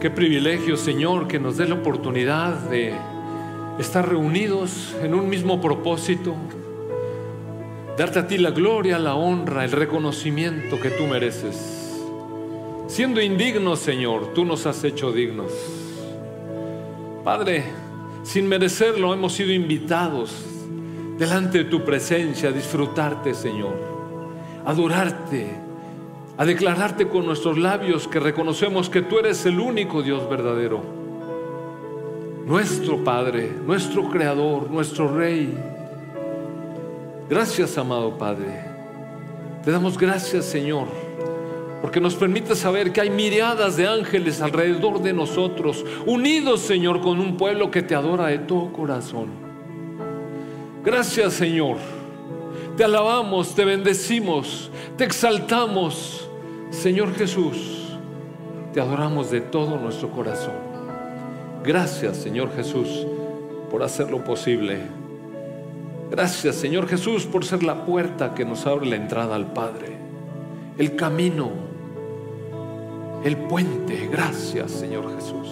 Qué privilegio, Señor, que nos dé la oportunidad de estar reunidos en un mismo propósito, darte a ti la gloria, la honra, el reconocimiento que tú mereces. Siendo indignos, Señor, tú nos has hecho dignos. Padre, sin merecerlo hemos sido invitados delante de tu presencia a disfrutarte, Señor, adorarte a declararte con nuestros labios que reconocemos que tú eres el único Dios verdadero, nuestro Padre, nuestro Creador, nuestro Rey. Gracias, amado Padre. Te damos gracias, Señor, porque nos permite saber que hay miriadas de ángeles alrededor de nosotros, unidos, Señor, con un pueblo que te adora de todo corazón. Gracias, Señor. Te alabamos, te bendecimos, te exaltamos Señor Jesús, te adoramos de todo nuestro corazón. Gracias, Señor Jesús, por hacerlo posible. Gracias, Señor Jesús, por ser la puerta que nos abre la entrada al Padre, el camino, el puente. Gracias, Señor Jesús.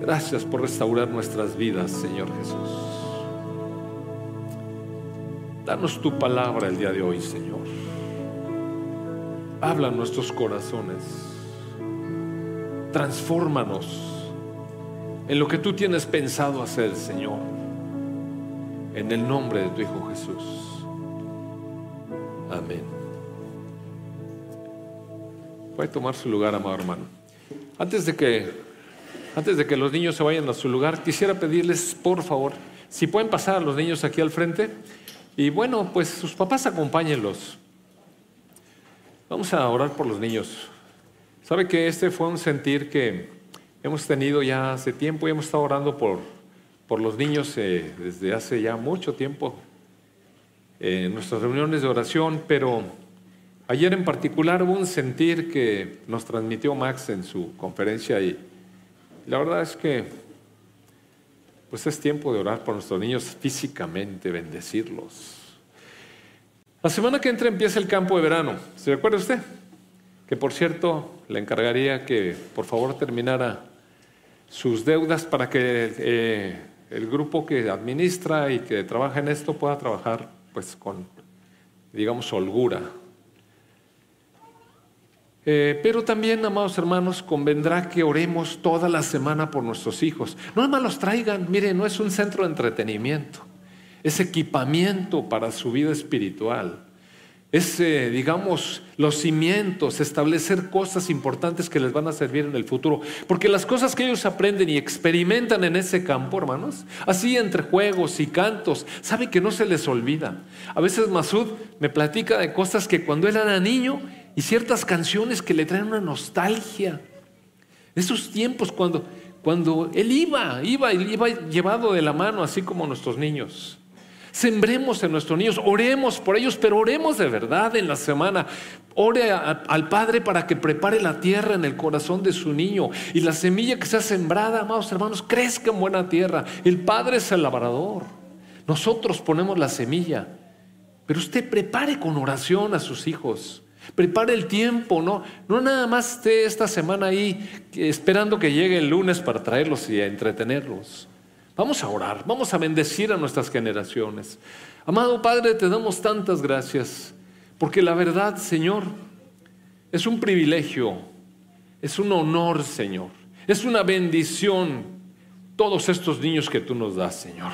Gracias por restaurar nuestras vidas, Señor Jesús. Danos tu palabra el día de hoy, Señor. Habla nuestros corazones. Transfórmanos en lo que tú tienes pensado hacer, Señor. En el nombre de tu Hijo Jesús. Amén. Puede tomar su lugar, amado hermano. Antes de que, antes de que los niños se vayan a su lugar, quisiera pedirles, por favor, si pueden pasar a los niños aquí al frente. Y bueno, pues sus papás acompáñenlos. Vamos a orar por los niños. ¿Sabe que este fue un sentir que hemos tenido ya hace tiempo y hemos estado orando por, por los niños eh, desde hace ya mucho tiempo eh, en nuestras reuniones de oración, pero ayer en particular hubo un sentir que nos transmitió Max en su conferencia y la verdad es que pues es tiempo de orar por nuestros niños físicamente, bendecirlos la semana que entra empieza el campo de verano. ¿Se recuerda usted? Que por cierto, le encargaría que por favor terminara sus deudas para que eh, el grupo que administra y que trabaja en esto pueda trabajar pues con, digamos, holgura. Eh, pero también, amados hermanos, convendrá que oremos toda la semana por nuestros hijos. No nada más los traigan, mire, no es un centro de entretenimiento. Ese equipamiento para su vida espiritual. ese, digamos, los cimientos, establecer cosas importantes que les van a servir en el futuro. Porque las cosas que ellos aprenden y experimentan en ese campo, hermanos, así entre juegos y cantos, saben que no se les olvida. A veces Masud me platica de cosas que cuando él era niño y ciertas canciones que le traen una nostalgia. Esos tiempos cuando, cuando él iba, iba, iba llevado de la mano, así como nuestros niños. Sembremos en nuestros niños, oremos por ellos, pero oremos de verdad en la semana. Ore al Padre para que prepare la tierra en el corazón de su niño y la semilla que sea sembrada, amados hermanos, crezca en buena tierra. El Padre es el labrador. Nosotros ponemos la semilla, pero usted prepare con oración a sus hijos. Prepare el tiempo, no, no nada más esté esta semana ahí esperando que llegue el lunes para traerlos y entretenerlos. Vamos a orar, vamos a bendecir a nuestras generaciones. Amado Padre, te damos tantas gracias, porque la verdad, Señor, es un privilegio, es un honor, Señor, es una bendición todos estos niños que tú nos das, Señor.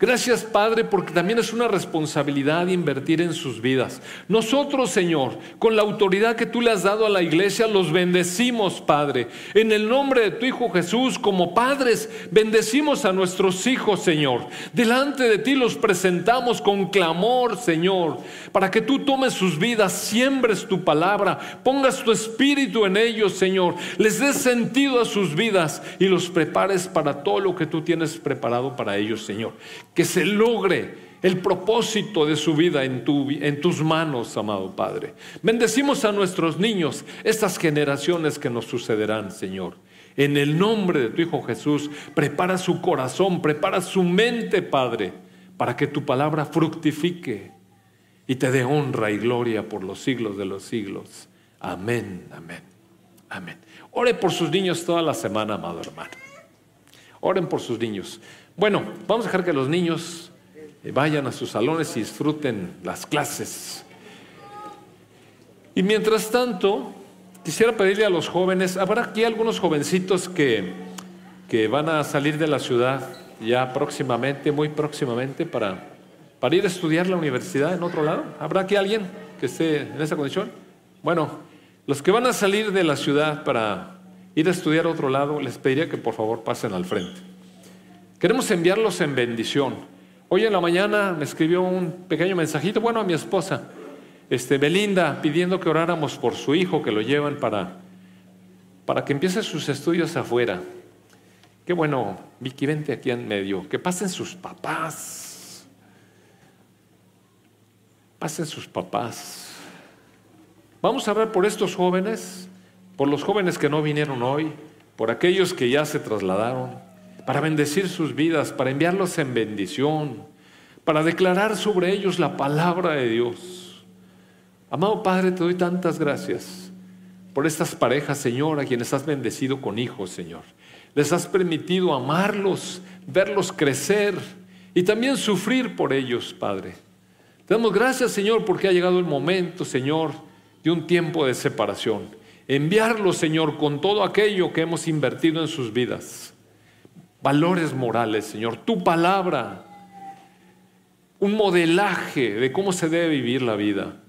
Gracias Padre porque también es una responsabilidad invertir en sus vidas. Nosotros Señor, con la autoridad que tú le has dado a la iglesia, los bendecimos Padre. En el nombre de tu Hijo Jesús, como padres, bendecimos a nuestros hijos Señor. Delante de ti los presentamos con clamor Señor, para que tú tomes sus vidas, siembres tu palabra, pongas tu espíritu en ellos Señor, les des sentido a sus vidas y los prepares para todo lo que tú tienes preparado para ellos Señor que se logre el propósito de su vida en, tus manos, amado Padre. Bendecimos a nuestros niños, estas generaciones que nos sucederán, Señor. En el nombre de tu Hijo Jesús, prepara su corazón, prepara su mente, Padre, para que tu palabra fructifique y te dé honra y gloria por los siglos de los siglos. Amén, amén, amén. Ore por sus niños toda la semana, amado hermano. Oren por sus niños. Bueno, vamos a dejar que los niños eh, vayan a sus salones y disfruten las clases. Y mientras tanto, quisiera pedirle a los jóvenes, habrá aquí algunos jovencitos que, van a salir de la ciudad ya próximamente, muy próximamente, para, para ir a estudiar la universidad en otro lado. ¿Habrá aquí alguien que esté en esa condición? Bueno, los que van a salir de la ciudad para ir a estudiar a otro lado, les pediría que por favor pasen al frente. Queremos enviarlos en bendición. Hoy en la mañana me escribió un pequeño mensajito, bueno, a mi esposa, este, Belinda, pidiendo que oráramos por su hijo, que lo llevan para, para que empiece sus estudios afuera. Qué bueno, Vicky, vente aquí en medio. Que pasen sus papás. Pasen sus papás. Vamos a ver por estos jóvenes, por los jóvenes que no vinieron hoy, por aquellos que ya se trasladaron, para bendecir sus vidas, para enviarlos en bendición, para declarar sobre ellos la palabra de Dios. Amado Padre, te doy tantas gracias por estas parejas, Señor, a quienes has bendecido con hijos, Señor. Les has permitido amarlos, verlos crecer y también sufrir por ellos, Padre. Te damos gracias, Señor, porque ha llegado el momento, Señor, de un tiempo de separación. Enviarlos, Señor, con todo aquello que hemos invertido en sus vidas valores morales, Señor, tu palabra, un modelaje de cómo se debe vivir la vida.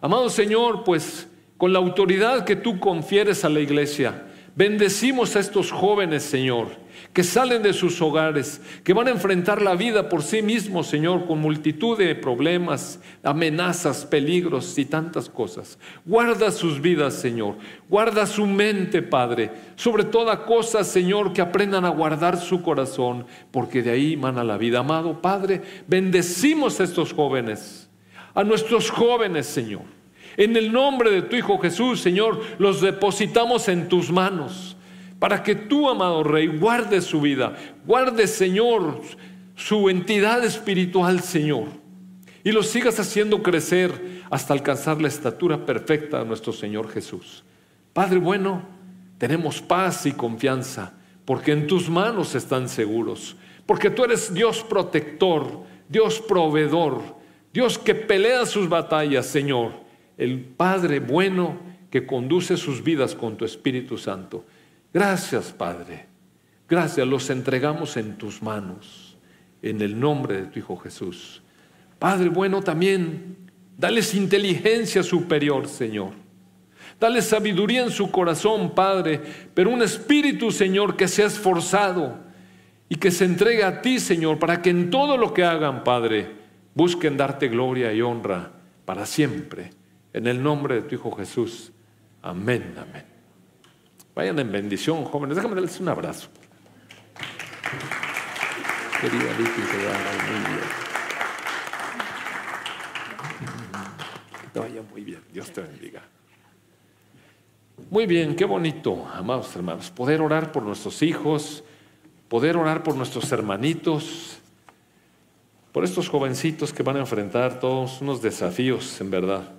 Amado Señor, pues con la autoridad que tú confieres a la iglesia, Bendecimos a estos jóvenes, Señor, que salen de sus hogares, que van a enfrentar la vida por sí mismos, Señor, con multitud de problemas, amenazas, peligros y tantas cosas. Guarda sus vidas, Señor. Guarda su mente, Padre. Sobre toda cosa, Señor, que aprendan a guardar su corazón, porque de ahí mana la vida. Amado Padre, bendecimos a estos jóvenes, a nuestros jóvenes, Señor. En el nombre de tu Hijo Jesús, Señor, los depositamos en tus manos. Para que tú, amado Rey, guarde su vida. guarde Señor, su entidad espiritual, Señor. Y los sigas haciendo crecer hasta alcanzar la estatura perfecta de nuestro Señor Jesús. Padre bueno, tenemos paz y confianza, porque en tus manos están seguros, porque tú eres Dios protector, Dios proveedor, Dios que pelea sus batallas, Señor el Padre bueno que conduce sus vidas con tu Espíritu Santo. Gracias, Padre. Gracias, los entregamos en tus manos, en el nombre de tu Hijo Jesús. Padre bueno también, dales inteligencia superior, Señor. Dale sabiduría en su corazón, Padre, pero un espíritu, Señor, que sea esforzado y que se entregue a ti, Señor, para que en todo lo que hagan, Padre, busquen darte gloria y honra para siempre en el nombre de tu Hijo Jesús. Amén, amén. Vayan en bendición, jóvenes. Déjame darles un abrazo. Querida vaya muy bien. Dios te bendiga. Muy bien, qué bonito, amados hermanos, poder orar por nuestros hijos, poder orar por nuestros hermanitos, por estos jovencitos que van a enfrentar todos unos desafíos, en verdad.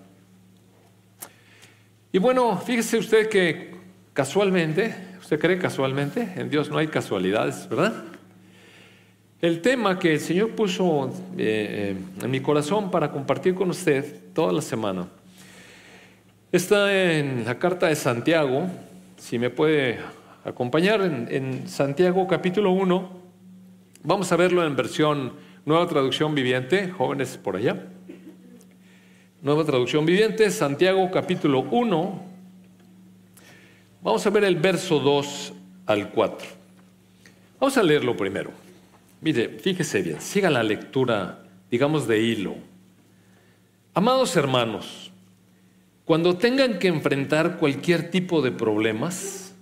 Y bueno, fíjese usted que casualmente, usted cree casualmente, en Dios no hay casualidades, ¿verdad? El tema que el Señor puso eh, en mi corazón para compartir con usted toda la semana está en la carta de Santiago, si me puede acompañar en, en Santiago capítulo 1, vamos a verlo en versión nueva traducción viviente, jóvenes por allá. Nueva traducción viviente, Santiago capítulo 1. Vamos a ver el verso 2 al 4. Vamos a leerlo primero. Mire, fíjese bien, siga la lectura, digamos, de hilo. Amados hermanos, cuando tengan que enfrentar cualquier tipo de problemas,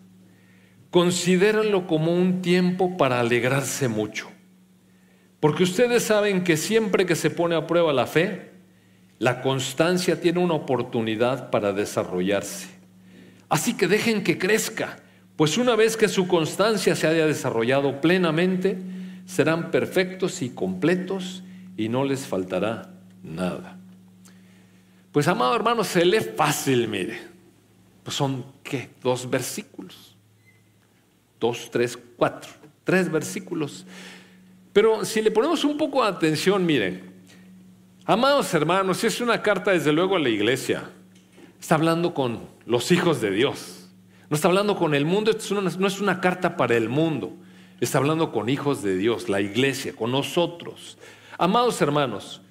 considéranlo como un tiempo para alegrarse mucho. Porque ustedes saben que siempre que se pone a prueba la fe, la constancia tiene una oportunidad para desarrollarse. Así que dejen que crezca, pues una vez que su constancia se haya desarrollado plenamente, serán perfectos y completos y no les faltará nada. Pues amado hermano, se lee fácil, mire. Pues son, ¿qué? Dos versículos. Dos, tres, cuatro. Tres versículos. Pero si le ponemos un poco de atención, miren, Amados hermanos, es una carta desde luego a la iglesia. Está hablando con los hijos de Dios. No está hablando con el mundo, es una, no es una carta para el mundo. Está hablando con hijos de Dios, la iglesia, con nosotros. Amados hermanos,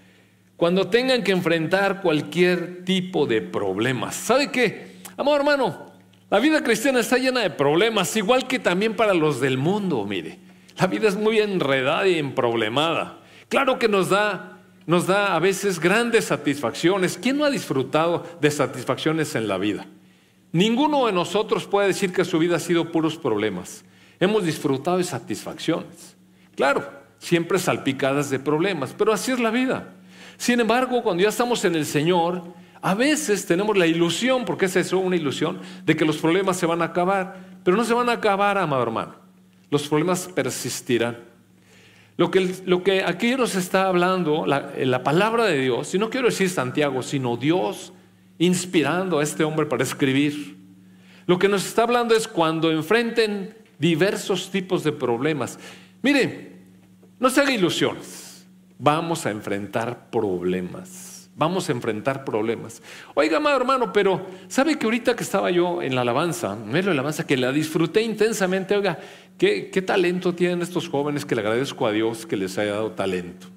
cuando tengan que enfrentar cualquier tipo de problemas, ¿sabe qué? Amado hermano, la vida cristiana está llena de problemas, igual que también para los del mundo, mire. La vida es muy enredada y emproblemada. Claro que nos da nos da a veces grandes satisfacciones. ¿Quién no ha disfrutado de satisfacciones en la vida? Ninguno de nosotros puede decir que su vida ha sido puros problemas. Hemos disfrutado de satisfacciones. Claro, siempre salpicadas de problemas, pero así es la vida. Sin embargo, cuando ya estamos en el Señor, a veces tenemos la ilusión, porque es eso una ilusión, de que los problemas se van a acabar, pero no se van a acabar, amado hermano. Los problemas persistirán. Lo que, aquí nos está hablando, eh, la, palabra de Dios, y no quiero decir Santiago, sino Dios inspirando a este hombre para escribir. Lo que nos está hablando es cuando enfrenten diversos tipos de problemas. Mire, no se haga ilusiones, vamos a enfrentar problemas. Vamos a enfrentar problemas. Oiga, amado hermano, pero ¿sabe que ahorita que estaba yo en la alabanza, en la alabanza, que la disfruté intensamente? Oiga, ¿qué, talento tienen estos jóvenes que le agradezco a Dios que les haya dado talento?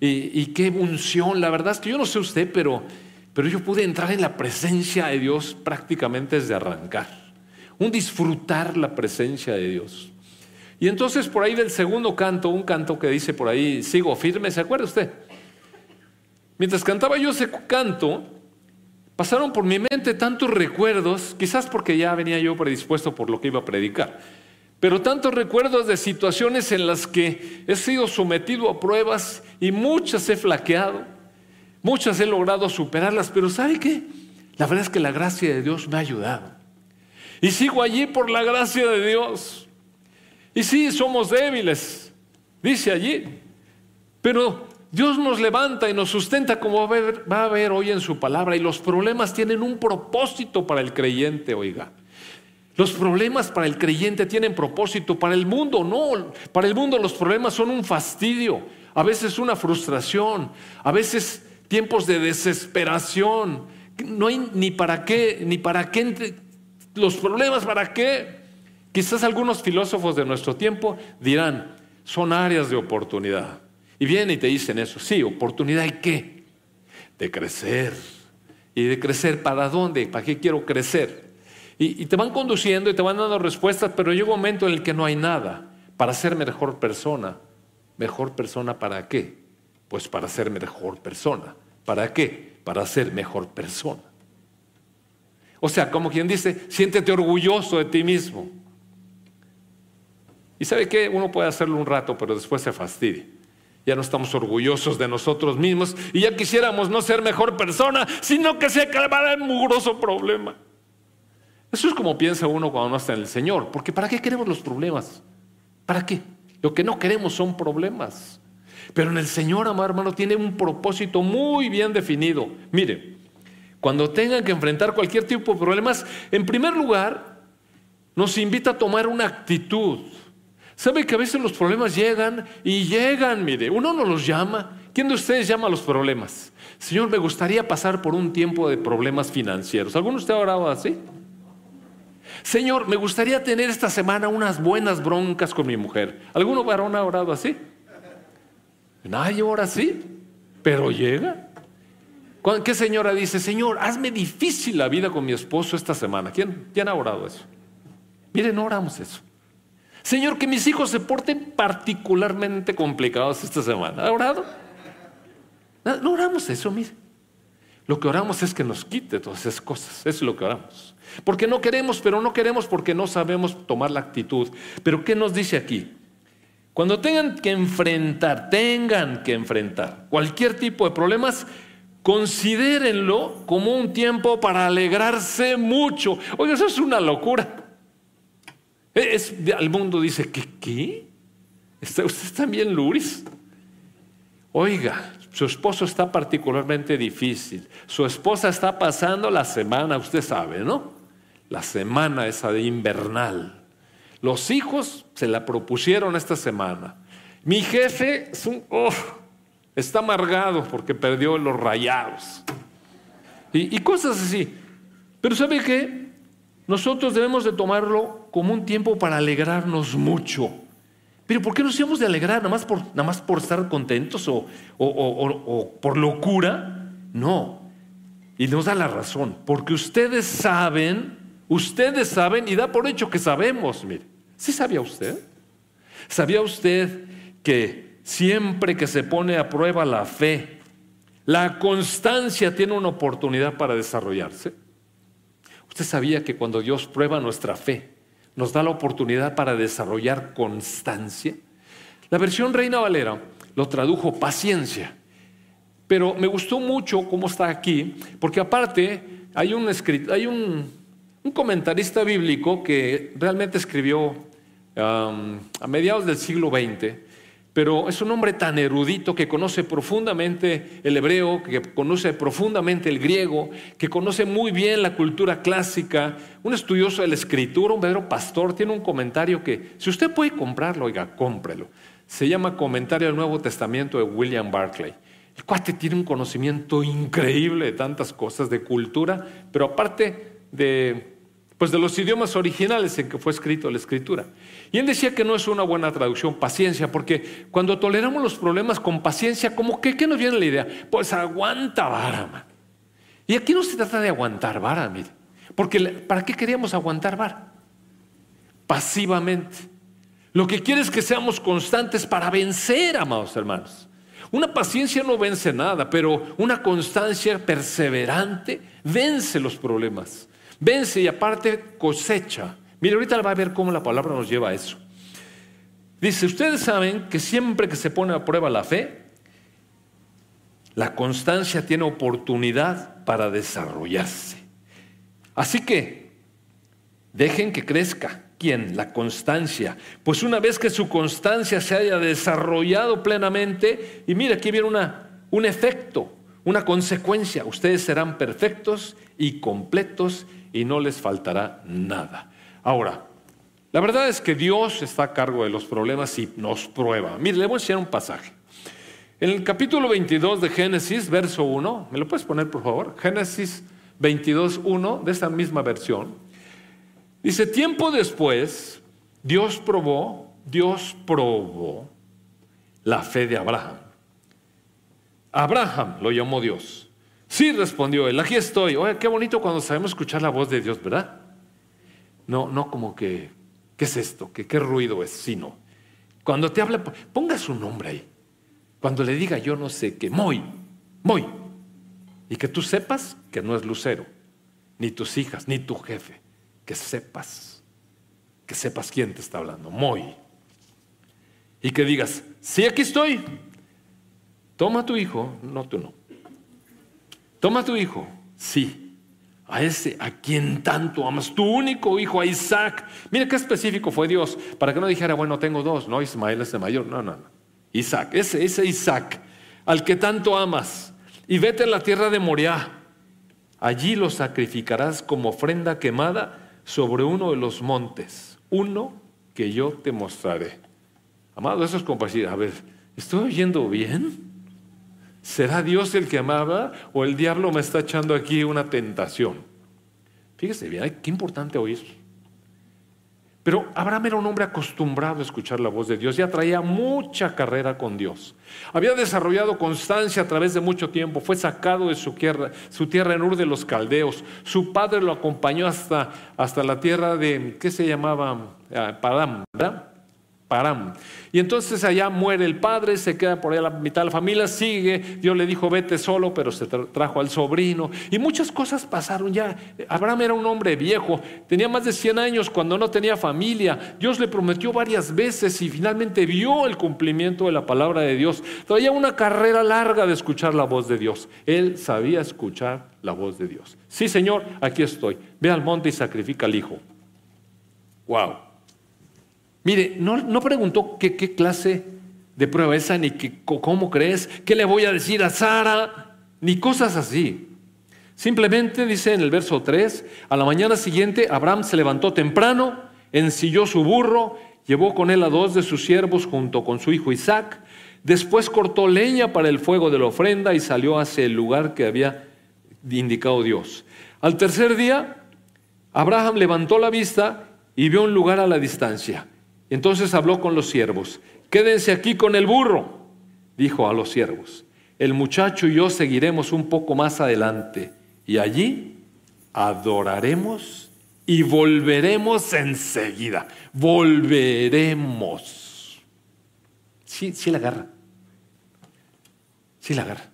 Y, qué unción, la verdad es que yo no sé usted, pero, pero yo pude entrar en la presencia de Dios prácticamente desde arrancar. Un disfrutar la presencia de Dios. Y entonces por ahí del segundo canto, un canto que dice por ahí, sigo firme, ¿se acuerda usted? Mientras cantaba yo ese canto, pasaron por mi mente tantos recuerdos, quizás porque ya venía yo predispuesto por lo que iba a predicar, pero tantos recuerdos de situaciones en las que he sido sometido a pruebas y muchas he flaqueado, muchas he logrado superarlas, pero ¿sabe qué? La verdad es que la gracia de Dios me ha ayudado. Y sigo allí por la gracia de Dios. Y sí, somos débiles, dice allí, pero Dios nos levanta y nos sustenta como va a, ver, hoy en su palabra. Y los problemas tienen un propósito para el creyente, oiga. Los problemas para el creyente tienen propósito, para el mundo no. Para el mundo los problemas son un fastidio, a veces una frustración, a veces tiempos de desesperación. No hay ni para qué, ni para qué, los problemas para qué. Quizás algunos filósofos de nuestro tiempo dirán, son áreas de oportunidad. Y vienen y te dicen eso. Sí, oportunidad y qué? De crecer. ¿Y de crecer para dónde? ¿Para qué quiero crecer? Y, te van conduciendo y te van dando respuestas, pero llega un momento en el que no hay nada para ser mejor persona. ¿Mejor persona para qué? Pues para ser mejor persona. ¿Para qué? Para ser mejor persona. O sea, como quien dice, siéntete orgulloso de ti mismo. Y sabe que uno puede hacerlo un rato, pero después se fastidia. Ya no estamos orgullosos de nosotros mismos y ya quisiéramos no ser mejor persona, sino que se acabara el mugroso problema. Eso es como piensa uno cuando no está en el Señor, porque ¿para qué queremos los problemas? ¿Para qué? Lo que no queremos son problemas. Pero en el Señor, amado hermano, tiene un propósito muy bien definido. Mire, cuando tengan que enfrentar cualquier tipo de problemas, en primer lugar, nos invita a tomar una actitud ¿Sabe que a veces los problemas llegan y llegan? Mire, uno no los llama. ¿Quién de ustedes llama a los problemas? Señor, me gustaría pasar por un tiempo de problemas financieros. ¿Alguno de ustedes ha orado así? Señor, me gustaría tener esta semana unas buenas broncas con mi mujer. ¿Alguno varón ha orado así? Nadie ora así, pero llega. ¿Qué señora dice, Señor, hazme difícil la vida con mi esposo esta semana? ¿Quién, ha orado eso? Miren, no oramos eso. Señor, que mis hijos se porten particularmente complicados esta semana. ¿Ha orado? No oramos eso, mire. Lo que oramos es que nos quite todas esas cosas. es lo que oramos. Porque no queremos, pero no queremos porque no sabemos tomar la actitud. Pero ¿qué nos dice aquí? Cuando tengan que enfrentar, tengan que enfrentar cualquier tipo de problemas, considérenlo como un tiempo para alegrarse mucho. Oye, eso es una locura. Eh, es, al mundo dice, ¿qué? qué? ¿Está usted también Luis? Oiga, su esposo está particularmente difícil. Su esposa está pasando la semana, usted sabe, ¿no? La semana esa de invernal. Los hijos se la propusieron esta semana. Mi jefe oh, está amargado porque perdió los rayados. Y, y cosas así. Pero ¿sabe qué? Nosotros debemos de tomarlo como un tiempo para alegrarnos mucho. Pero ¿por qué nos hemos de alegrar? ¿Nada más por, nada por estar contentos o, o por locura? No. Y nos da la razón. Porque ustedes saben, ustedes saben y da por hecho que sabemos. Mire, ¿sí sabía usted? ¿Sabía usted que siempre que se pone a prueba la fe, la constancia tiene una oportunidad para desarrollarse? Usted sabía que cuando Dios prueba nuestra fe, nos da la oportunidad para desarrollar constancia. La versión Reina Valera lo tradujo paciencia, pero me gustó mucho cómo está aquí, porque aparte hay un, hay un, comentarista bíblico que realmente escribió a mediados del siglo XX, pero es un hombre tan erudito que conoce profundamente el hebreo, que conoce profundamente el griego, que conoce muy bien la cultura clásica, un estudioso de la escritura, un verdadero pastor, tiene un comentario que, si usted puede comprarlo, oiga, cómprelo. Se llama Comentario del Nuevo Testamento de William Barclay. El cuate tiene un conocimiento increíble de tantas cosas, de cultura, pero aparte de pues de los idiomas originales en que fue escrito la escritura. Y él decía que no es una buena traducción, paciencia, porque cuando toleramos los problemas con paciencia, ¿Cómo que ¿qué nos viene la idea? Pues aguanta vara, Y aquí no se trata de aguantar vara, mire, porque ¿para qué queríamos aguantar vara? Pasivamente. Lo que quiere es que seamos constantes para vencer, amados hermanos. Una paciencia no vence nada, pero una constancia perseverante vence los problemas vence y aparte cosecha. Mire, ahorita va a ver cómo la palabra nos lleva a eso. Dice, ustedes saben que siempre que se pone a prueba la fe, la constancia tiene oportunidad para desarrollarse. Así que, dejen que crezca. ¿Quién? La constancia. Pues una vez que su constancia se haya desarrollado plenamente, y mire, aquí viene una, un efecto, una consecuencia. Ustedes serán perfectos y completos y no les faltará nada. Ahora, la verdad es que Dios está a cargo de los problemas y nos prueba. Mire, le voy a enseñar un pasaje. En el capítulo 22 de Génesis, verso 1, ¿me lo puedes poner por favor? Génesis 22, 1, de esta misma versión. Dice, tiempo después, Dios probó, Dios probó la fe de Abraham. Abraham lo llamó Dios. Sí, respondió él, aquí estoy. Oye, qué bonito cuando sabemos escuchar la voz de Dios, ¿verdad? No, no como que, ¿qué es esto? ¿Qué, qué ruido es? Sino, cuando te habla, ponga su nombre ahí. Cuando le diga yo no sé qué, muy, muy. Y que tú sepas que no es Lucero, ni tus hijas, ni tu jefe. Que sepas, que sepas quién te está hablando, muy. Y que digas, sí, aquí estoy. Toma tu hijo, no tú no Toma a tu hijo, sí, a ese, a quien tanto amas, tu único hijo, a Isaac. Mira qué específico fue Dios, para que no dijera, bueno, tengo dos, no, Ismael es el mayor, no, no, no. Isaac, ese, ese Isaac, al que tanto amas, y vete a la tierra de Moriah. Allí lo sacrificarás como ofrenda quemada sobre uno de los montes, uno que yo te mostraré. Amado, eso es como a ver, ¿estoy oyendo bien? ¿Será Dios el que amaba o el diablo me está echando aquí una tentación? Fíjese bien, qué importante oír. Pero Abraham era un hombre acostumbrado a escuchar la voz de Dios, ya traía mucha carrera con Dios. Había desarrollado constancia a través de mucho tiempo, fue sacado de su tierra, su tierra en Ur de los Caldeos. Su padre lo acompañó hasta, hasta la tierra de, ¿qué se llamaba? Ah, Padam, ¿verdad? Y entonces allá muere el padre, se queda por allá la mitad de la familia, sigue, Dios le dijo, vete solo, pero se trajo al sobrino. Y muchas cosas pasaron ya. Abraham era un hombre viejo, tenía más de 100 años cuando no tenía familia. Dios le prometió varias veces y finalmente vio el cumplimiento de la palabra de Dios. Traía una carrera larga de escuchar la voz de Dios. Él sabía escuchar la voz de Dios. Sí, Señor, aquí estoy. Ve al monte y sacrifica al hijo. Wow. Mire, no, preguntó qué, clase de prueba esa, ni qué cómo crees, qué le voy a decir a Sara, ni cosas así. Simplemente dice en el verso 3, a la mañana siguiente Abraham se levantó temprano, ensilló su burro, llevó con él a dos de sus siervos junto con su hijo Isaac, después cortó leña para el fuego de la ofrenda y salió hacia el lugar que había indicado Dios. Al tercer día, Abraham levantó la vista y vio un lugar a la distancia. Entonces habló con los siervos, quédense aquí con el burro, dijo a los siervos, el muchacho y yo seguiremos un poco más adelante y allí adoraremos y volveremos enseguida, volveremos. Sí, sí la agarra, sí la agarra.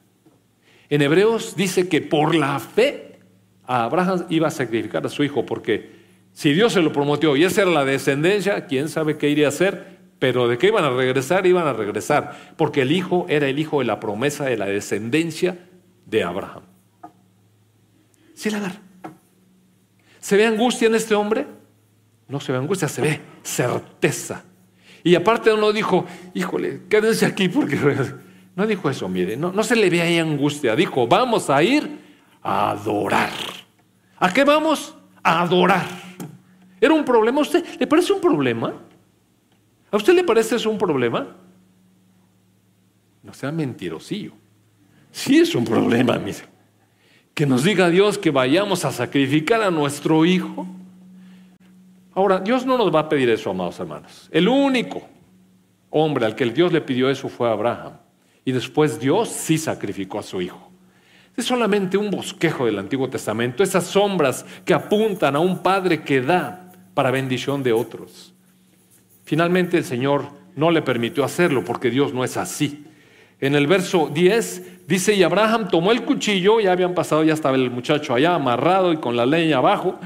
En Hebreos dice que por la fe Abraham iba a sacrificar a su hijo porque si Dios se lo prometió y esa era la descendencia, quién sabe qué iría a hacer, pero de qué iban a regresar, iban a regresar, porque el hijo era el hijo de la promesa de la descendencia de Abraham. Sí la ¿Se ve angustia en este hombre? No se ve angustia, se ve certeza. Y aparte uno dijo, híjole, quédense aquí porque... No dijo eso, mire, no, no se le ve ahí angustia. Dijo, vamos a ir a adorar. ¿A qué vamos? a adorar. ¿Era un problema? ¿A usted le parece un problema? ¿A usted le parece eso un problema? No sea mentirosillo. Sí es un problema, mire. Que nos diga Dios que vayamos a sacrificar a nuestro hijo. Ahora, Dios no nos va a pedir eso, amados hermanos. El único hombre al que Dios le pidió eso fue Abraham. Y después Dios sí sacrificó a su hijo. Es solamente un bosquejo del Antiguo Testamento, esas sombras que apuntan a un Padre que da para bendición de otros. Finalmente el Señor no le permitió hacerlo porque Dios no es así. En el verso 10 dice, y Abraham tomó el cuchillo, ya habían pasado, ya estaba el muchacho allá amarrado y con la leña abajo,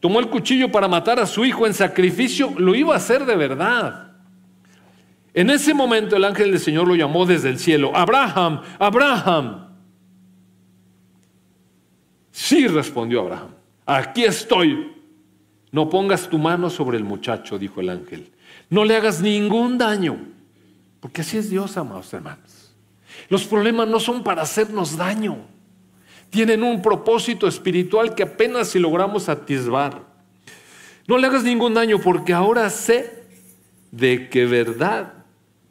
tomó el cuchillo para matar a su hijo en sacrificio, lo iba a hacer de verdad. En ese momento el ángel del Señor lo llamó desde el cielo, Abraham, Abraham. Sí, respondió Abraham, aquí estoy. No pongas tu mano sobre el muchacho, dijo el ángel. No le hagas ningún daño, porque así es Dios, amados hermanos. Los problemas no son para hacernos daño. Tienen un propósito espiritual que apenas si logramos atisbar. No le hagas ningún daño porque ahora sé de que verdad,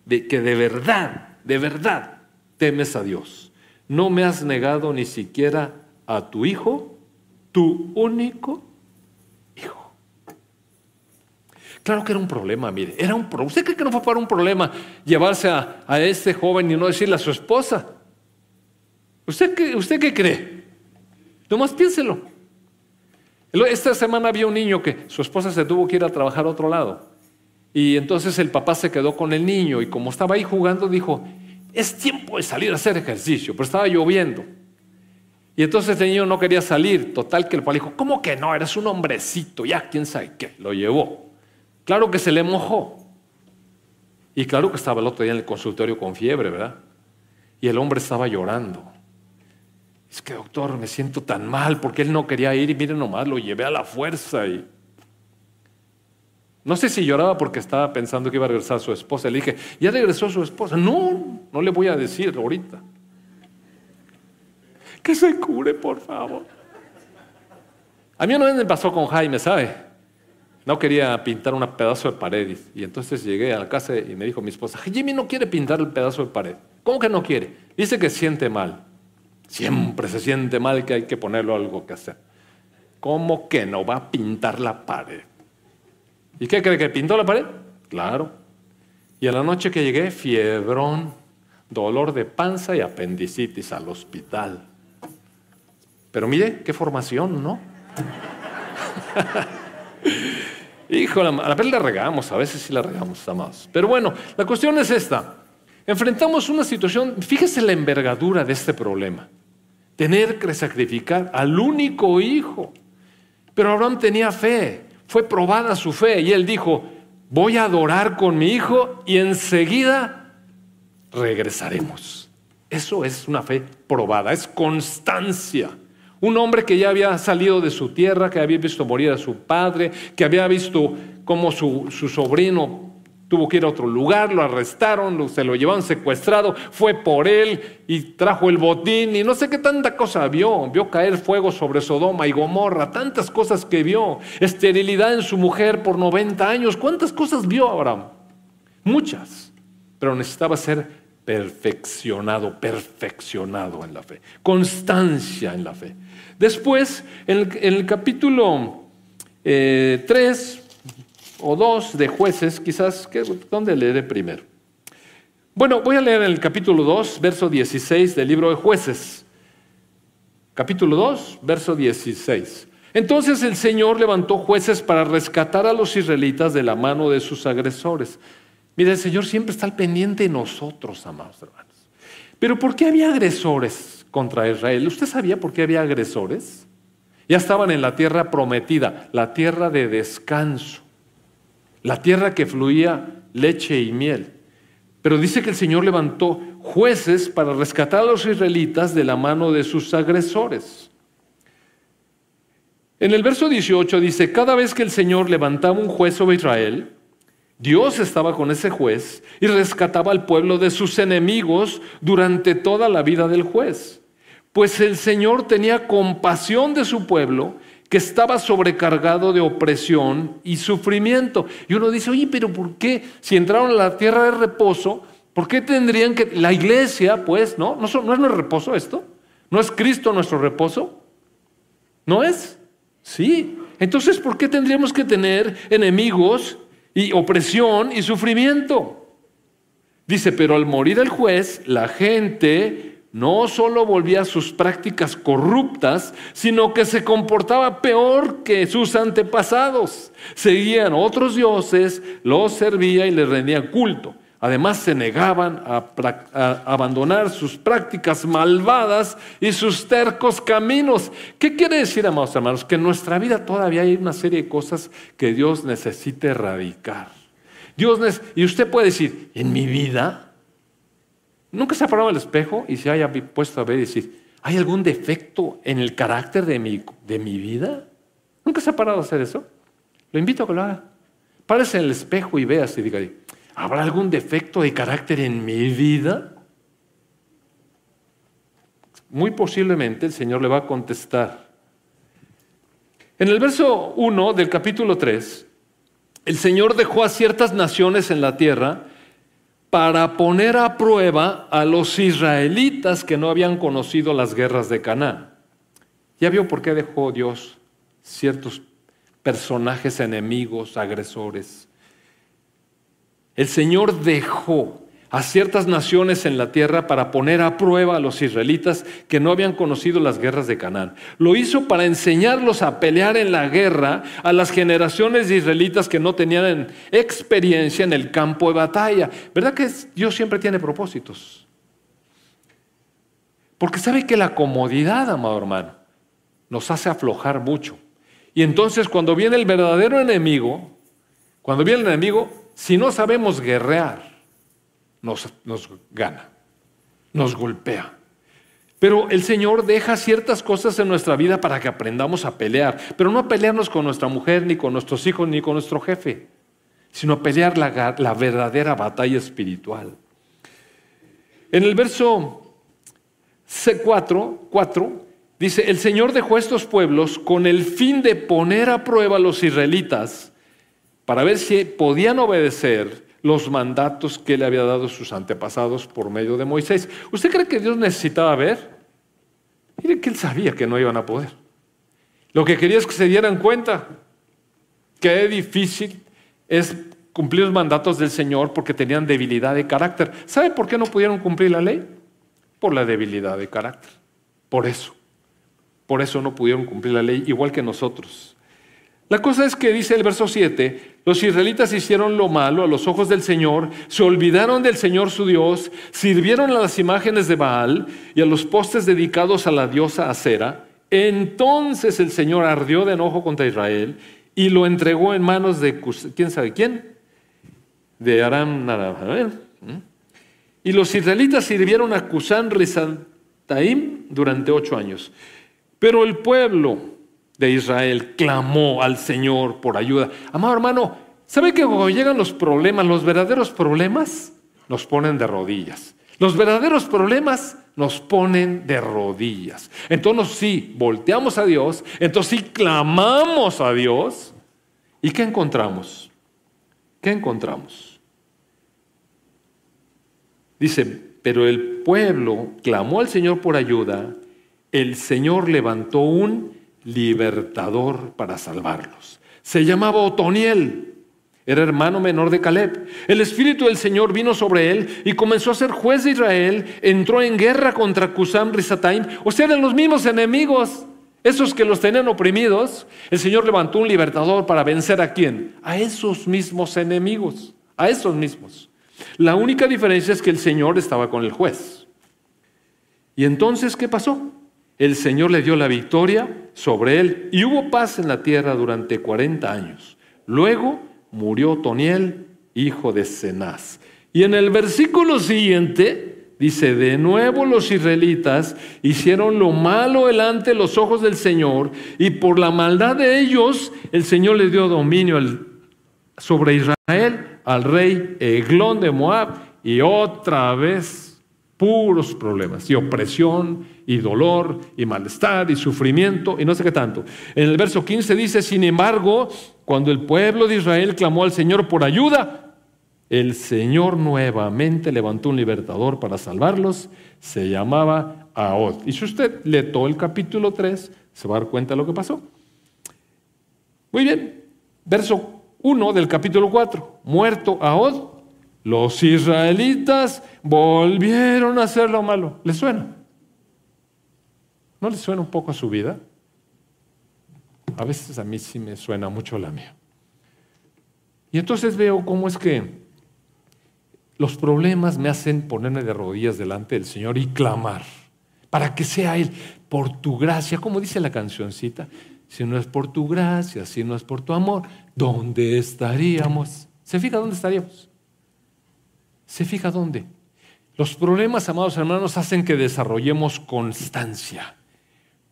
de que de verdad, de verdad temes a Dios. No me has negado ni siquiera a tu hijo, tu único hijo. Claro que era un problema, mire, era un ¿Usted cree que no fue para un problema llevarse a, este joven y no decirle a su esposa? ¿Usted qué, usted qué cree? Nomás piénselo. Esta semana había un niño que su esposa se tuvo que ir a trabajar a otro lado. Y entonces el papá se quedó con el niño y como estaba ahí jugando dijo, es tiempo de salir a hacer ejercicio, pero estaba lloviendo. Y entonces el niño no quería salir. Total que el papá dijo, ¿cómo que no? Eres un hombrecito, ya, quién sabe qué. Lo llevó. Claro que se le mojó. Y claro que estaba el otro día en el consultorio con fiebre, ¿verdad? Y el hombre estaba llorando. Es que, doctor, me siento tan mal porque él no quería ir y miren nomás, lo llevé a la fuerza. Y... No sé si lloraba porque estaba pensando que iba a regresar su esposa. Le dije, ¿ya regresó su esposa? No, no le voy a decir ahorita que se cure, por favor. A mí una vez me pasó con Jaime, ¿sabe? No quería pintar un pedazo de pared. Y entonces llegué a la casa y me dijo mi esposa, Jimmy no quiere pintar el pedazo de pared. ¿Cómo que no quiere? Dice que siente mal. Siempre se siente mal que hay que ponerlo algo que hacer. ¿Cómo que no va a pintar la pared? ¿Y qué cree que pintó la pared? Claro. Y a la noche que llegué, fiebrón, dolor de panza y apendicitis al hospital. Pero mire, qué formación, ¿no? Hijo, a la vez la regamos, a veces sí la regamos, amados. Pero bueno, la cuestión es esta. Enfrentamos una situación, fíjese la envergadura de este problema. Tener que sacrificar al único hijo. Pero Abraham tenía fe, fue probada su fe y él dijo, voy a adorar con mi hijo y enseguida regresaremos. Eso es una fe probada, es constancia. Un hombre que ya había salido de su tierra, que había visto morir a su padre, que había visto cómo su, sobrino tuvo que ir a otro lugar, lo arrestaron, se lo llevaron secuestrado, fue por él y trajo el botín y no sé qué tanta cosa vio, vio caer fuego sobre Sodoma y Gomorra, tantas cosas que vio, esterilidad en su mujer por 90 años, cuántas cosas vio Abraham, muchas, pero necesitaba ser perfeccionado, perfeccionado en la fe, constancia en la fe. Después, en el, capítulo 3 eh, o 2 de jueces, quizás, ¿dónde leeré primero? Bueno, voy a leer el capítulo 2, verso 16 del libro de jueces. Capítulo 2, verso 16. Entonces el Señor levantó jueces para rescatar a los israelitas de la mano de sus agresores. Mire, el Señor siempre está al pendiente de nosotros, amados hermanos. Pero ¿por qué había agresores contra Israel? ¿Usted sabía por qué había agresores? Ya estaban en la tierra prometida, la tierra de descanso, la tierra que fluía leche y miel. Pero dice que el Señor levantó jueces para rescatar a los israelitas de la mano de sus agresores. En el verso 18 dice, cada vez que el Señor levantaba un juez sobre Israel, Dios estaba con ese juez y rescataba al pueblo de sus enemigos durante toda la vida del juez, pues el Señor tenía compasión de su pueblo que estaba sobrecargado de opresión y sufrimiento. Y uno dice, oye, pero ¿por qué si entraron a la tierra de reposo, ¿por qué tendrían que... La iglesia, pues, ¿no? ¿No, es nuestro reposo esto? ¿No es Cristo nuestro reposo? ¿No es? Sí. Entonces, ¿por qué tendríamos que tener enemigos y opresión y sufrimiento. Dice, pero al morir el juez, la gente no solo volvía a sus prácticas corruptas, sino que se comportaba peor que sus antepasados. Seguían otros dioses, los servía y les rendía culto. Además se negaban a, abandonar sus prácticas malvadas y sus tercos caminos. ¿Qué quiere decir, amados hermanos? Que en nuestra vida todavía hay una serie de cosas que Dios necesita erradicar. Dios y usted puede decir, en mi vida, nunca se ha parado el espejo y se haya puesto a ver y decir, ¿hay algún defecto en el carácter de mi, de mi vida? ¿Nunca se ha parado a hacer eso? Lo invito a que lo haga. Párese en el espejo y vea si diga, ahí. ¿Habrá algún defecto de carácter en mi vida? Muy posiblemente el Señor le va a contestar. En el verso 1 del capítulo 3, el Señor dejó a ciertas naciones en la tierra para poner a prueba a los israelitas que no habían conocido las guerras de Canaán. Ya vio por qué dejó Dios ciertos personajes enemigos, agresores. El Señor dejó a ciertas naciones en la tierra para poner a prueba a los israelitas que no habían conocido las guerras de Canaán. Lo hizo para enseñarlos a pelear en la guerra a las generaciones de israelitas que no tenían experiencia en el campo de batalla. ¿Verdad que Dios siempre tiene propósitos? Porque sabe que la comodidad, amado hermano, nos hace aflojar mucho. Y entonces cuando viene el verdadero enemigo, cuando viene el enemigo, si no sabemos guerrear, nos, gana, nos golpea. Pero el Señor deja ciertas cosas en nuestra vida para que aprendamos a pelear, pero no a pelearnos con nuestra mujer, ni con nuestros hijos, ni con nuestro jefe, sino a pelear la, la verdadera batalla espiritual. En el verso C4, 4, dice, el Señor dejó estos pueblos con el fin de poner a prueba a los israelitas para ver si podían obedecer los mandatos que le había dado sus antepasados por medio de Moisés. ¿Usted cree que Dios necesitaba ver? Mire que él sabía que no iban a poder. Lo que quería es que se dieran cuenta que es difícil es cumplir los mandatos del Señor porque tenían debilidad de carácter. ¿Sabe por qué no pudieron cumplir la ley? Por la debilidad de carácter. Por eso. Por eso no pudieron cumplir la ley, igual que nosotros. La cosa es que dice el verso 7, los israelitas hicieron lo malo a los ojos del Señor, se olvidaron del Señor su Dios, sirvieron a las imágenes de Baal y a los postes dedicados a la diosa Acera. Entonces el Señor ardió de enojo contra Israel y lo entregó en manos de quién sabe quién, de Aram Y los israelitas sirvieron a Cusán Rizantaim durante ocho años. Pero el pueblo de Israel clamó al Señor por ayuda. Amado hermano, ¿sabe que cuando llegan los problemas, los verdaderos problemas, nos ponen de rodillas? Los verdaderos problemas nos ponen de rodillas. Entonces sí, volteamos a Dios, entonces sí, clamamos a Dios. ¿Y qué encontramos? ¿Qué encontramos? Dice, pero el pueblo clamó al Señor por ayuda, el Señor levantó un libertador para salvarlos. Se llamaba Otoniel, era hermano menor de Caleb. El Espíritu del Señor vino sobre él y comenzó a ser juez de Israel, entró en guerra contra Kusam Rizataim, o sea, eran los mismos enemigos, esos que los tenían oprimidos. El Señor levantó un libertador para vencer a quién? A esos mismos enemigos, a esos mismos. La única diferencia es que el Señor estaba con el juez. ¿Y entonces qué pasó? el Señor le dio la victoria sobre él y hubo paz en la tierra durante 40 años. Luego murió Toniel, hijo de Cenaz. Y en el versículo siguiente dice, de nuevo los israelitas hicieron lo malo delante de los ojos del Señor y por la maldad de ellos el Señor les dio dominio sobre Israel al rey Eglón de Moab y otra vez puros problemas y opresión y dolor y malestar y sufrimiento y no sé qué tanto. En el verso 15 dice, sin embargo, cuando el pueblo de Israel clamó al Señor por ayuda, el Señor nuevamente levantó un libertador para salvarlos, se llamaba Ahod. Y si usted lee todo el capítulo 3, se va a dar cuenta de lo que pasó. Muy bien, verso 1 del capítulo 4, muerto Ahod, los israelitas volvieron a hacer lo malo. ¿Les suena? ¿No le suena un poco a su vida? A veces a mí sí me suena mucho la mía. Y entonces veo cómo es que los problemas me hacen ponerme de rodillas delante del Señor y clamar, para que sea Él, por tu gracia, como dice la cancioncita, si no es por tu gracia, si no es por tu amor, ¿dónde estaríamos? ¿Se fija dónde estaríamos? ¿Se fija dónde? Los problemas, amados hermanos, hacen que desarrollemos constancia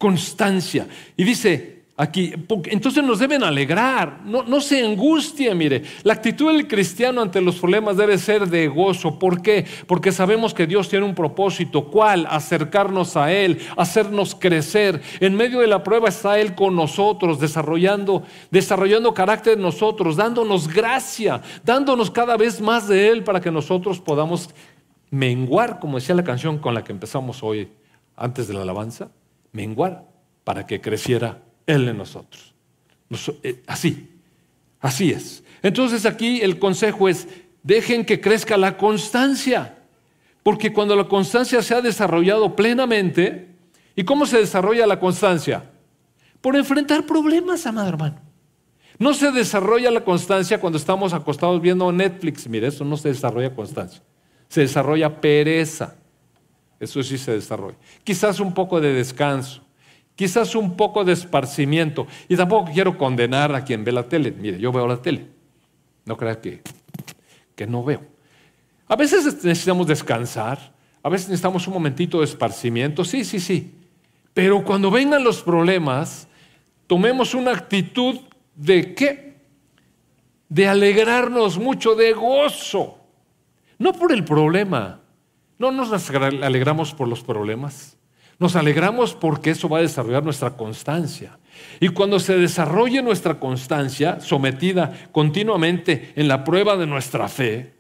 constancia. Y dice aquí, entonces nos deben alegrar, no, se angustia, mire. La actitud del cristiano ante los problemas debe ser de gozo. ¿Por qué? Porque sabemos que Dios tiene un propósito. ¿Cuál? Acercarnos a Él, hacernos crecer. En medio de la prueba está Él con nosotros, desarrollando, desarrollando carácter en nosotros, dándonos gracia, dándonos cada vez más de Él para que nosotros podamos menguar, como decía la canción con la que empezamos hoy, antes de la alabanza menguar para que creciera Él en nosotros. Eh, así, así es. Entonces aquí el consejo es, dejen que crezca la constancia, porque cuando la constancia se ha desarrollado plenamente, ¿y cómo se desarrolla la constancia? Por enfrentar problemas, amado hermano. No se desarrolla la constancia cuando estamos acostados viendo Netflix. Mire, eso no se desarrolla constancia. Se desarrolla pereza. Eso sí se desarrolla. Quizás un poco de descanso, quizás un poco de esparcimiento. Y tampoco quiero condenar a quien ve la tele. Mire, yo veo la tele. No creas que, que no veo. A veces necesitamos descansar, a veces necesitamos un momentito de esparcimiento. Sí, sí, sí. Pero cuando vengan los problemas, tomemos una actitud de qué? De alegrarnos mucho, de gozo. No por el problema, no nos alegramos por los problemas. Nos alegramos porque eso va a desarrollar nuestra constancia. Y cuando se desarrolle nuestra constancia, sometida continuamente en la prueba de nuestra fe,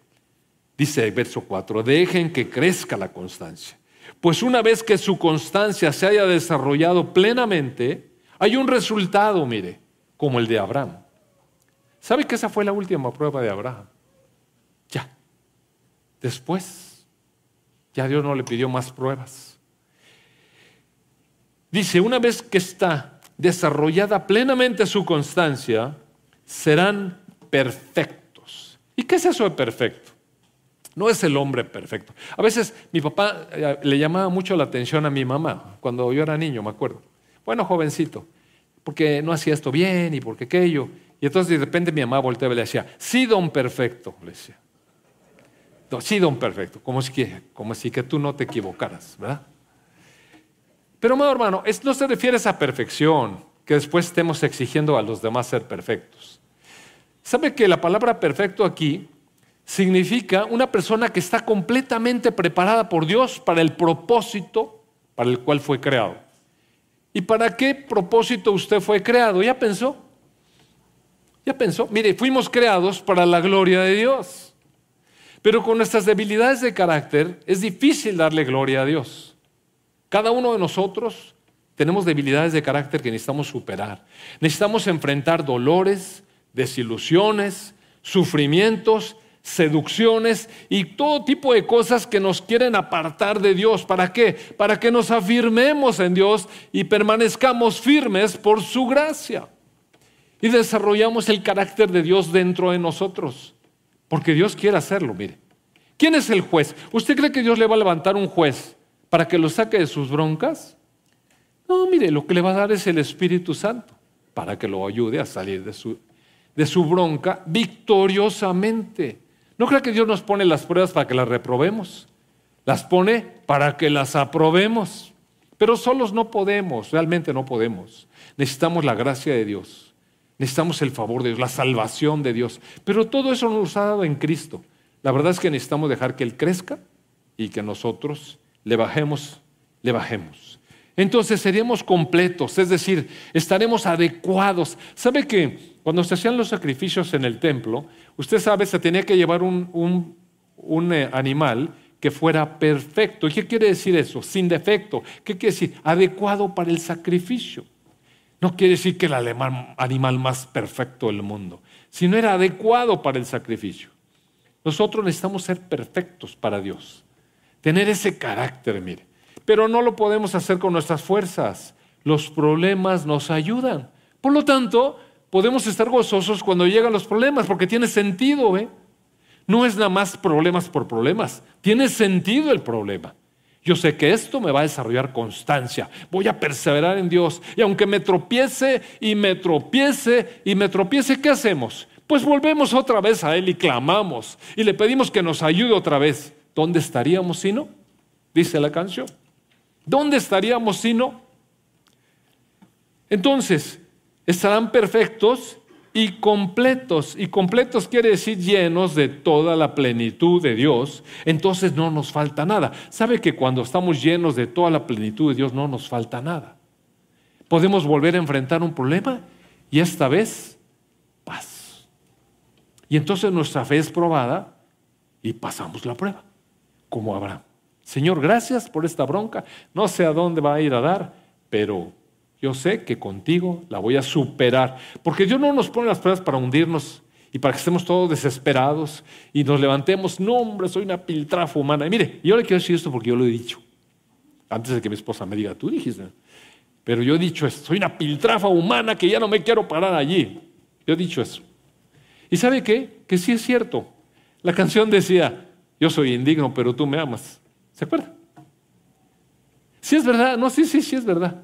dice el verso 4, dejen que crezca la constancia. Pues una vez que su constancia se haya desarrollado plenamente, hay un resultado, mire, como el de Abraham. ¿Sabe que esa fue la última prueba de Abraham? Ya. Después ya Dios no le pidió más pruebas. Dice, una vez que está desarrollada plenamente su constancia, serán perfectos. ¿Y qué es eso de perfecto? No es el hombre perfecto. A veces mi papá eh, le llamaba mucho la atención a mi mamá, cuando yo era niño, me acuerdo. Bueno, jovencito, porque no hacía esto bien y porque aquello. Y entonces de repente mi mamá volteaba y le decía, sí, don perfecto, le decía sí, don perfecto, como si, que, como si que tú no te equivocaras, ¿verdad? Pero, amado hermano, no se refiere a esa perfección que después estemos exigiendo a los demás ser perfectos. ¿Sabe que la palabra perfecto aquí significa una persona que está completamente preparada por Dios para el propósito para el cual fue creado? ¿Y para qué propósito usted fue creado? ¿Ya pensó? ¿Ya pensó? Mire, fuimos creados para la gloria de Dios. Pero con nuestras debilidades de carácter es difícil darle gloria a Dios. Cada uno de nosotros tenemos debilidades de carácter que necesitamos superar. Necesitamos enfrentar dolores, desilusiones, sufrimientos, seducciones y todo tipo de cosas que nos quieren apartar de Dios. ¿Para qué? Para que nos afirmemos en Dios y permanezcamos firmes por su gracia. Y desarrollamos el carácter de Dios dentro de nosotros. Porque Dios quiere hacerlo, mire. ¿Quién es el juez? ¿Usted cree que Dios le va a levantar un juez para que lo saque de sus broncas? No, mire, lo que le va a dar es el Espíritu Santo para que lo ayude a salir de su, de su bronca victoriosamente. No crea que Dios nos pone las pruebas para que las reprobemos. Las pone para que las aprobemos. Pero solos no podemos, realmente no podemos. Necesitamos la gracia de Dios. Necesitamos el favor de Dios, la salvación de Dios. Pero todo eso nos ha dado en Cristo. La verdad es que necesitamos dejar que Él crezca y que nosotros le bajemos, le bajemos. Entonces seríamos completos, es decir, estaremos adecuados. ¿Sabe que cuando se hacían los sacrificios en el templo, usted sabe, se tenía que llevar un, un eh, animal que fuera perfecto. ¿Y qué quiere decir eso? Sin defecto. ¿Qué quiere decir? Adecuado para el sacrificio. No quiere decir que el animal más perfecto del mundo, sino era adecuado para el sacrificio. Nosotros necesitamos ser perfectos para Dios, tener ese carácter, mire. Pero no lo podemos hacer con nuestras fuerzas. Los problemas nos ayudan. Por lo tanto, podemos estar gozosos cuando llegan los problemas, porque tiene sentido, ¿eh? No es nada más problemas por problemas, tiene sentido el problema. Yo sé que esto me va a desarrollar constancia. Voy a perseverar en Dios. Y aunque me tropiece y me tropiece y me tropiece, ¿qué hacemos? Pues volvemos otra vez a Él y clamamos y le pedimos que nos ayude otra vez. ¿Dónde estaríamos si no? Dice la canción. ¿Dónde estaríamos si no? Entonces, estarán perfectos y completos. Y completos quiere decir llenos de toda la plenitud de Dios. Entonces no nos falta nada. ¿Sabe que cuando estamos llenos de toda la plenitud de Dios no nos falta nada? Podemos volver a enfrentar un problema y esta vez paz. Y entonces nuestra fe es probada y pasamos la prueba, como Abraham. Señor, gracias por esta bronca. No sé a dónde va a ir a dar, pero yo sé que contigo la voy a superar. Porque Dios no nos pone las pruebas para hundirnos y para que estemos todos desesperados y nos levantemos. No, hombre, soy una piltrafa humana. Y mire, yo le quiero decir esto porque yo lo he dicho. Antes de que mi esposa me diga, tú dijiste. Pero yo he dicho esto. Soy una piltrafa humana que ya no me quiero parar allí. Yo he dicho eso. ¿Y sabe qué? Que sí es cierto. La canción decía, yo soy indigno, pero tú me amas. ¿Se acuerda? Sí es verdad. No, sí, sí, sí es verdad.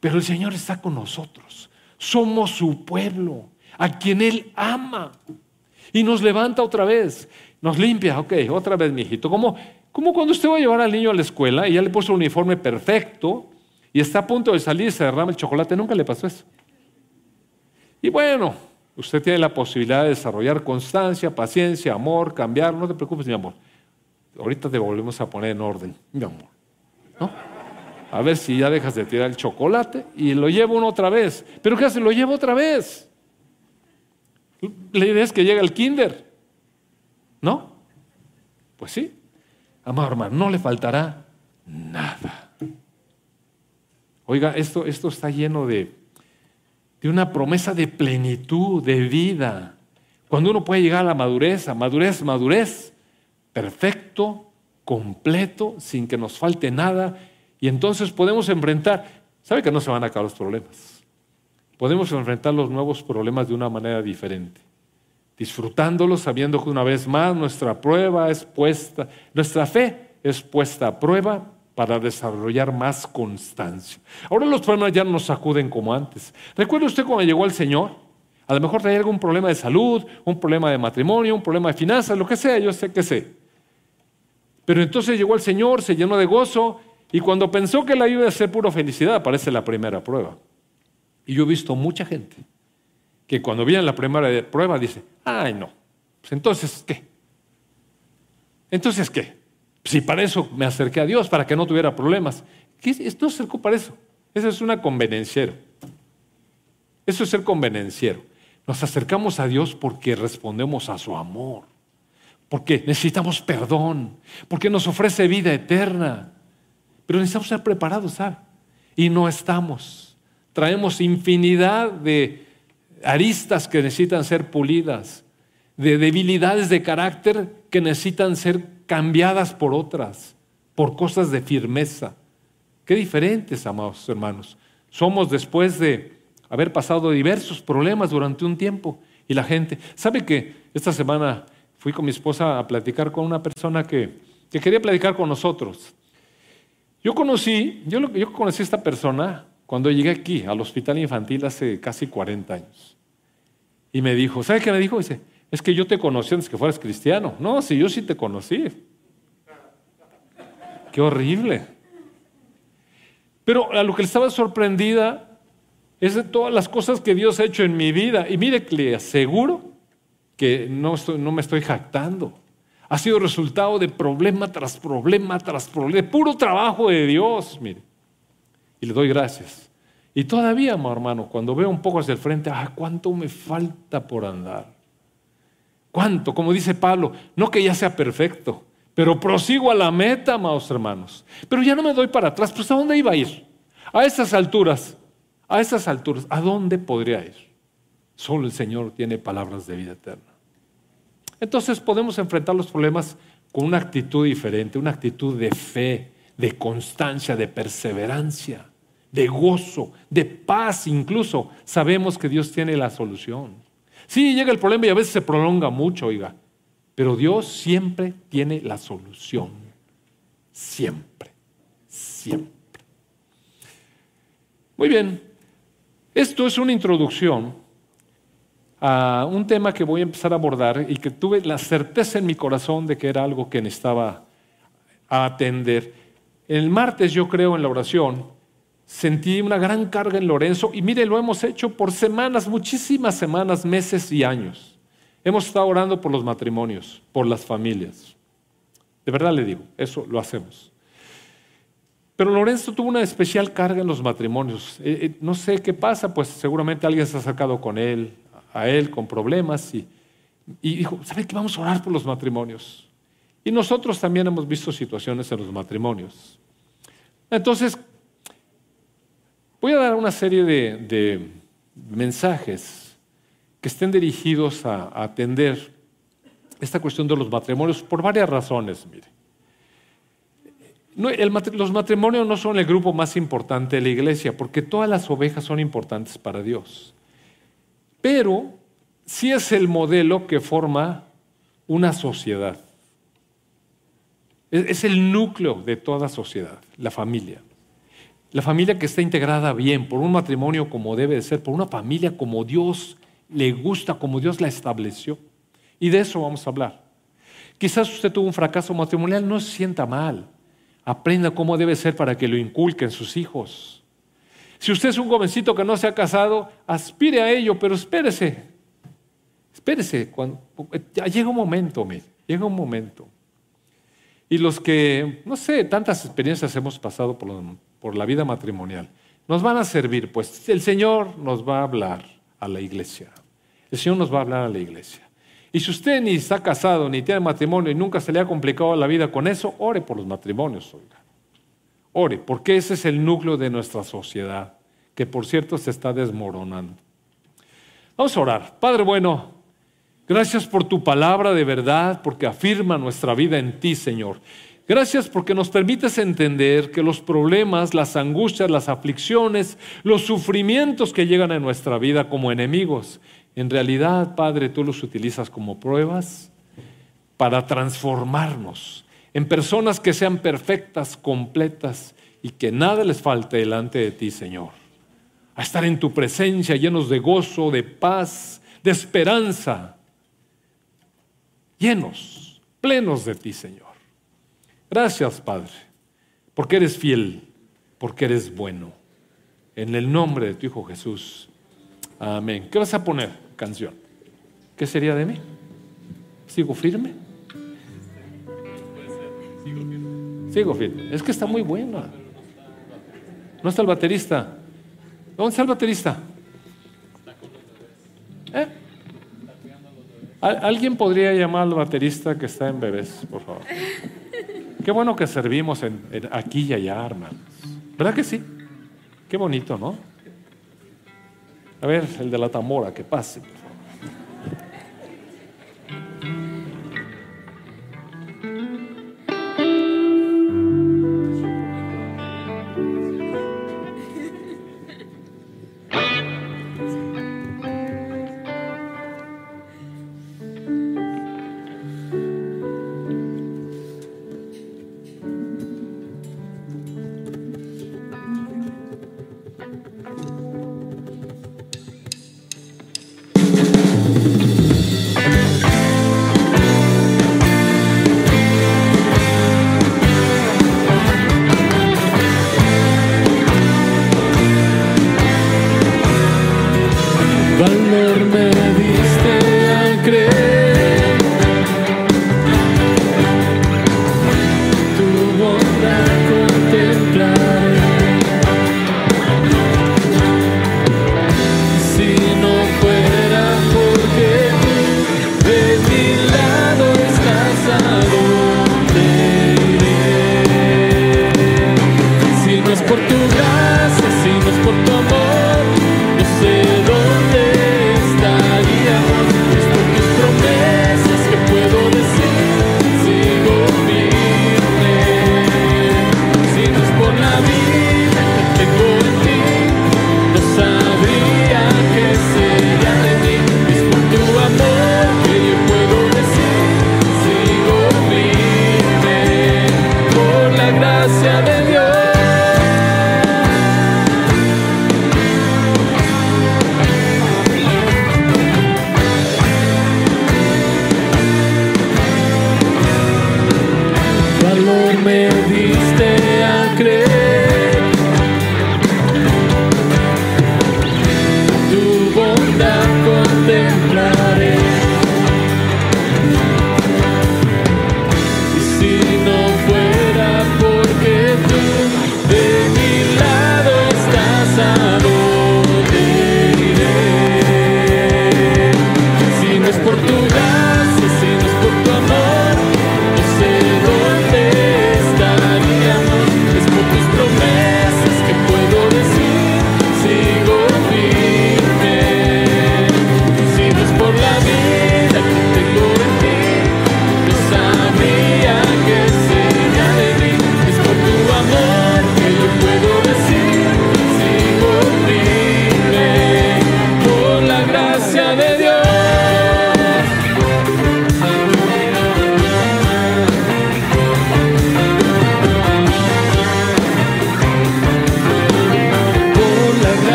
Pero el Señor está con nosotros. Somos su pueblo, a quien Él ama. Y nos levanta otra vez, nos limpia, ok, otra vez, mi hijito como cuando usted va a llevar al niño a la escuela y ya le puso el uniforme perfecto y está a punto de salir y se derrama el chocolate. Nunca le pasó eso. Y bueno, usted tiene la posibilidad de desarrollar constancia, paciencia, amor, cambiar. No te preocupes, mi amor. Ahorita te volvemos a poner en orden, mi amor. ¿No? a ver si ya dejas de tirar el chocolate y lo llevo una otra vez. Pero ¿qué hace? Lo llevo otra vez. La idea es que llega el kinder. ¿No? Pues sí. Amado hermano, no le faltará nada. Oiga, esto, esto está lleno de, de una promesa de plenitud, de vida. Cuando uno puede llegar a la madurez, a madurez, madurez, perfecto, completo, sin que nos falte nada, y entonces podemos enfrentar, sabe que no se van a acabar los problemas. Podemos enfrentar los nuevos problemas de una manera diferente, disfrutándolos, sabiendo que una vez más nuestra prueba es puesta, nuestra fe es puesta a prueba para desarrollar más constancia. Ahora los problemas ya no nos sacuden como antes. ¿Recuerda usted cuando llegó el Señor? A lo mejor tenía algún problema de salud, un problema de matrimonio, un problema de finanzas, lo que sea, yo sé que sé. Pero entonces llegó el Señor, se llenó de gozo, y cuando pensó que la ayuda es ser puro felicidad, aparece la primera prueba. Y yo he visto mucha gente que cuando viene la primera prueba dice, ay no, pues entonces ¿qué? Entonces ¿qué? Si para eso me acerqué a Dios, para que no tuviera problemas. ¿Qué? No se acercó para eso. Eso es una convenenciero. Eso es ser convenenciero. Nos acercamos a Dios porque respondemos a su amor, porque necesitamos perdón, porque nos ofrece vida eterna, pero necesitamos ser preparados, ¿sabe? Y no estamos. Traemos infinidad de aristas que necesitan ser pulidas, de debilidades de carácter que necesitan ser cambiadas por otras, por cosas de firmeza. Qué diferentes, amados hermanos. Somos después de haber pasado diversos problemas durante un tiempo y la gente, ¿sabe que esta semana fui con mi esposa a platicar con una persona que, que quería platicar con nosotros? Yo conocí, yo, conocí a esta persona cuando llegué aquí al hospital infantil hace casi 40 años. Y me dijo, ¿sabes qué me dijo? Dice, es que yo te conocí antes que fueras cristiano. No, si yo sí te conocí. Qué horrible. Pero a lo que le estaba sorprendida es de todas las cosas que Dios ha hecho en mi vida. Y mire que le aseguro que no me estoy jactando ha sido resultado de problema tras problema tras problema, de puro trabajo de Dios, mire. Y le doy gracias. Y todavía, hermano, cuando veo un poco hacia el frente, ah, cuánto me falta por andar. ¿Cuánto? Como dice Pablo, no que ya sea perfecto, pero prosigo a la meta, amados hermanos. Pero ya no me doy para atrás, pues ¿a dónde iba a ir? A esas alturas, a esas alturas, ¿a dónde podría ir? Solo el Señor tiene palabras de vida eterna. Entonces podemos enfrentar los problemas con una actitud diferente, una actitud de fe, de constancia, de perseverancia, de gozo, de paz incluso. Sabemos que Dios tiene la solución. Sí, llega el problema y a veces se prolonga mucho, oiga, pero Dios siempre tiene la solución. Siempre, siempre. Muy bien, esto es una introducción a un tema que voy a empezar a abordar y que tuve la certeza en mi corazón de que era algo que necesitaba atender. El martes yo creo en la oración, sentí una gran carga en Lorenzo y mire, lo hemos hecho por semanas, muchísimas semanas, meses y años. Hemos estado orando por los matrimonios, por las familias. De verdad le digo, eso lo hacemos. Pero Lorenzo tuvo una especial carga en los matrimonios. Eh, eh, no sé qué pasa, pues seguramente alguien se ha sacado con él, a él con problemas y, dijo, ¿saben qué? Vamos a orar por los matrimonios. Y nosotros también hemos visto situaciones en los matrimonios. Entonces, voy a dar una serie de, mensajes que estén dirigidos a, atender esta cuestión de los matrimonios por varias razones, los matrimonios no son el grupo más importante de la iglesia, porque todas las ovejas son importantes para Dios pero sí es el modelo que forma una sociedad. Es el núcleo de toda sociedad, la familia. La familia que está integrada bien, por un matrimonio como debe de ser, por una familia como Dios le gusta, como Dios la estableció. Y de eso vamos a hablar. Quizás usted tuvo un fracaso matrimonial, no se sienta mal. Aprenda cómo debe ser para que lo inculquen sus hijos. Si usted es un jovencito que no se ha casado, aspire a ello, pero espérese. Espérese. ya llega un momento, mire, llega un momento. Y los que, no sé, tantas experiencias hemos pasado por, por la vida matrimonial, nos van a servir, pues el Señor nos va a hablar a la iglesia. El Señor nos va a hablar a la iglesia. Y si usted ni está casado, ni tiene matrimonio y nunca se le ha complicado la vida con eso, ore por los matrimonios, oiga ore, porque ese es el núcleo de nuestra sociedad, que por cierto se está desmoronando. Vamos a orar. Padre bueno, gracias por tu palabra de verdad, porque afirma nuestra vida en ti, Señor. Gracias porque nos permites entender que los problemas, las angustias, las aflicciones, los sufrimientos que llegan a nuestra vida como enemigos, en realidad, Padre, tú los utilizas como pruebas para transformarnos en personas que sean perfectas, completas y que nada les falte delante de ti, Señor. A estar en tu presencia llenos de gozo, de paz, de esperanza. Llenos, plenos de ti, Señor. Gracias, Padre, porque eres fiel, porque eres bueno. En el nombre de tu Hijo Jesús. Amén. ¿Qué vas a poner, canción? ¿Qué sería de mí? ¿Sigo firme? Sigo firme. Es que está muy buena. No está el baterista. ¿Dónde está el baterista? ¿Eh? ¿Alguien podría llamar al baterista que está en bebés, por favor? Qué bueno que servimos en, aquí y allá, hermanos. ¿Verdad que sí? Qué bonito, ¿no? A ver, el de la Tamora, que pase.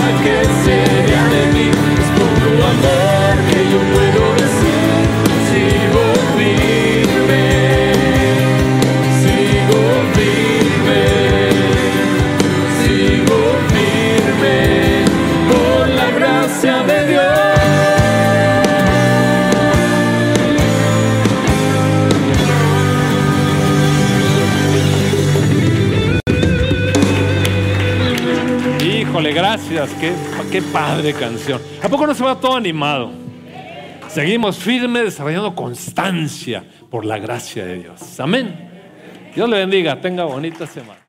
can see. Qué, padre canción. ¿A poco no se va todo animado? Seguimos firmes desarrollando constancia por la gracia de Dios. Amén. Dios le bendiga. Tenga bonita semana.